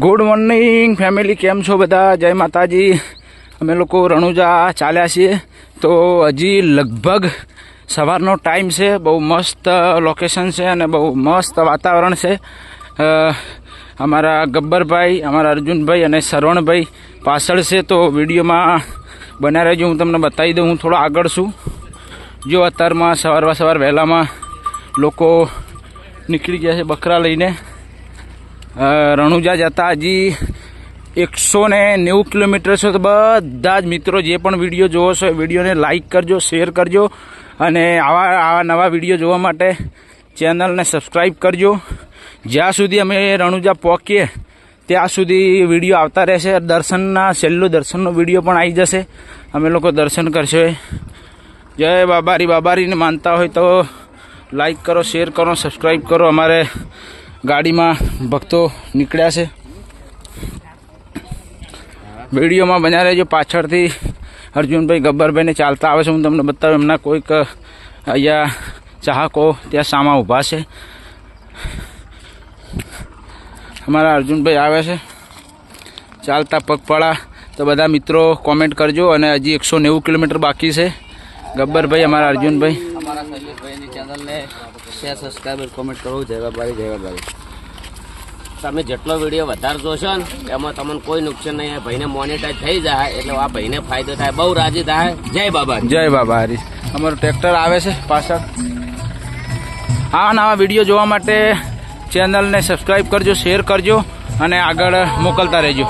good morning family કેમ છો બધા જય માતાજી અમે લોકો રણુજા ચાલ્યા છીએ તો હજી લગભગ સવારનો ટાઈમ છે બહુ મસ્ત લોકેશન છે અને બહુ મસ્ત વાતાવરણ છે અમારા ગબ્બરભાઈ અમારા અર્જુનભાઈ અને શરવણભાઈ પાછળ છે તો વિડીયોમાં બના રહેજો હું તમને બતાવી દઉં હું થોડો આગળ છું જો અત્યારમાં સવારમાં સવાર વહેલામાં લોકો નીકળી ગયા છે બકરા લઈને રણુજા જતા હજી એકસો ને નેવું કિલોમીટર છે તો બધા જ મિત્રો જે પણ વિડીયો જોવો છો એ વિડીયોને લાઇક કરજો શેર કરજો અને આવા આવા નવા વિડીયો જોવા માટે ચેનલને સબસ્ક્રાઈબ કરજો જ્યાં સુધી અમે રણુજા પહોંચીએ ત્યાં સુધી વિડીયો આવતા રહેશે દર્શનના છેલ્લું દર્શનનો વિડીયો પણ આવી જશે અમે લોકો દર્શન કરશે જય બાબારી બાબારીને માનતા હોય તો લાઈક કરો શેર કરો સબસ્ક્રાઈબ કરો અમારે ગાડીમાં ભક્તો નીકળ્યા છે વિડીયોમાં બન્યા રહેજો પાછળથી અર્જુનભાઈ ગબ્બરભાઈને ચાલતા આવે છે હું તમને બતાવું એમના કોઈક અહીંયા ચાહકો ત્યાં સામા ઊભા છે અમારા અર્જુનભાઈ આવે છે ચાલતા પગપાળા તો બધા મિત્રો કોમેન્ટ કરજો અને હજી એકસો નેવું કિલોમીટર બાકી છે ગબ્બરભાઈ અમારા અર્જુનભાઈ અમારા શૈલેષભાઈની સબસ્ક્રાઈબર કોમેન્ટ કરવું જય બાબારી જય બાબારી તમે જેટલો વિડીયો વધારે જોશો ને એમાં તમને કોઈ નુકસાન નહીં ભાઈને મોનિટાઈઝ થઈ જાય એટલે આ ભાઈને ફાયદો થાય બહુ રાજી થાય જય બાબા જય બાબા હરી અમારું ટ્રેક્ટર આવે છે પાછળ આવા નવા વિડીયો જોવા માટે ચેનલને સબસ્ક્રાઈબ કરજો શેર કરજો અને આગળ મોકલતા રહેજો